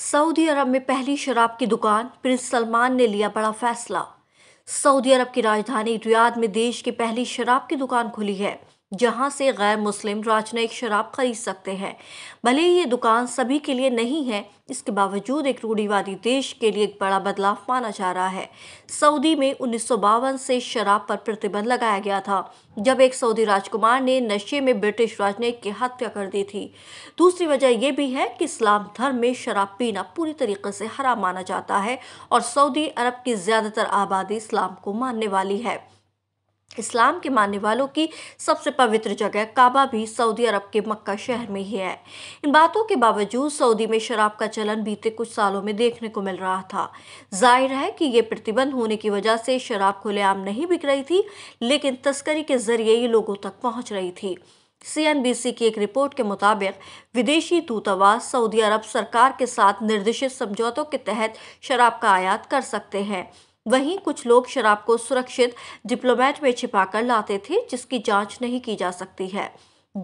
Saudi अरब में पहली शराब की दुकान प्रिंस सलमान ने लिया बड़ा फैसला सऊदी अरब की राजधानी रियाद में देश की पहली शराब की दुकान खुली है जहां से गैर मुस्लिम राजनयिक शराब खरीद सकते हैं भले ही ये दुकान सभी के लिए नहीं है इसके बावजूद एक रूढ़ीवादी देश के लिए एक बड़ा बदलाव माना जा रहा है सऊदी में उन्नीस से शराब पर प्रतिबंध लगाया गया था जब एक सऊदी राजकुमार ने नशे में ब्रिटिश राजनयिक की हत्या कर दी थी दूसरी वजह यह भी है कि इस्लाम धर्म में शराब पीना पूरी तरीके से हराम माना जाता है और सऊदी अरब की ज़्यादातर आबादी इस्लाम को मानने वाली है इस्लाम के मानने वालों की सबसे पवित्र जगह काबा भी सऊदी अरब के मक्का शहर में ही है इन बातों के बावजूद सऊदी में शराब का चलन बीते कुछ सालों में देखने को मिल रहा था जाहिर है कि ये प्रतिबंध होने की वजह से शराब खुलेआम नहीं बिक रही थी लेकिन तस्करी के जरिए ही लोगों तक पहुंच रही थी सीएनबीसी की एक रिपोर्ट के मुताबिक विदेशी दूतावास सऊदी अरब सरकार के साथ निर्देशित समझौतों के तहत शराब का आयात कर सकते हैं वहीं कुछ लोग शराब को सुरक्षित डिप्लोमेट में छिपाकर लाते थे जिसकी जांच नहीं की जा सकती है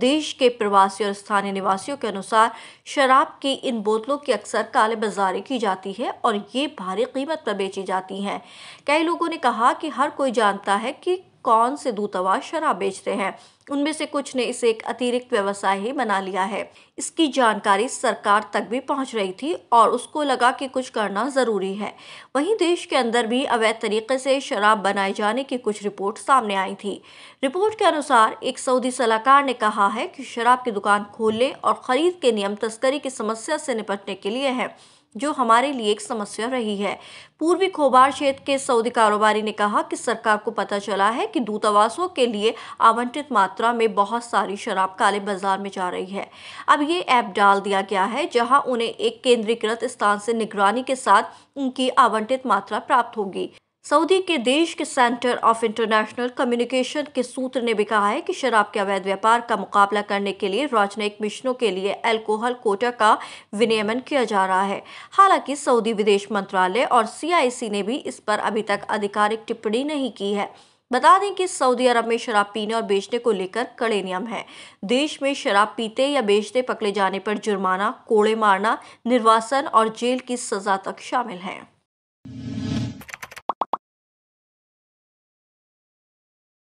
देश के प्रवासी और स्थानीय निवासियों के अनुसार शराब की इन बोतलों की अक्सर काले बाजारी की जाती है और ये भारी कीमत पर बेची जाती हैं कई लोगों ने कहा कि हर कोई जानता है कि कौन से दूतावास शराब बेच रहे हैं उनमें से कुछ ने इसे एक अतिरिक्त व्यवसाय ही बना लिया है इसकी जानकारी सरकार तक भी पहुंच रही थी और उसको लगा कि कुछ करना ज़रूरी है वहीं देश के अंदर भी अवैध तरीके से शराब बनाए जाने की कुछ रिपोर्ट सामने आई थी रिपोर्ट के अनुसार एक सऊदी सलाहकार ने कहा है कि शराब की दुकान खोलने और ख़रीद के नियम तस्करी की समस्या से निपटने के लिए है जो हमारे लिए एक समस्या रही है पूर्वी खोबार क्षेत्र के सऊदी कारोबारी ने कहा कि सरकार को पता चला है कि दूतावासों के लिए आवंटित मात्रा में बहुत सारी शराब काले बाजार में जा रही है अब ये ऐप डाल दिया गया है जहां उन्हें एक केंद्रीकृत स्थान से निगरानी के साथ उनकी आवंटित मात्रा प्राप्त होगी सऊदी के देश के सेंटर ऑफ इंटरनेशनल कम्युनिकेशन के सूत्र ने भी कहा है कि शराब के अवैध व्यापार का मुकाबला करने के लिए राजनयिक मिशनों के लिए अल्कोहल कोटा का विनियमन किया जा रहा है हालांकि सऊदी विदेश मंत्रालय और सीआईसी ने भी इस पर अभी तक आधिकारिक टिप्पणी नहीं की है बता दें कि सऊदी अरब में शराब पीने और बेचने को लेकर कड़े नियम हैं देश में शराब पीते या बेचते पकड़े जाने पर जुर्माना कोड़े मारना निर्वासन और जेल की सजा तक शामिल हैं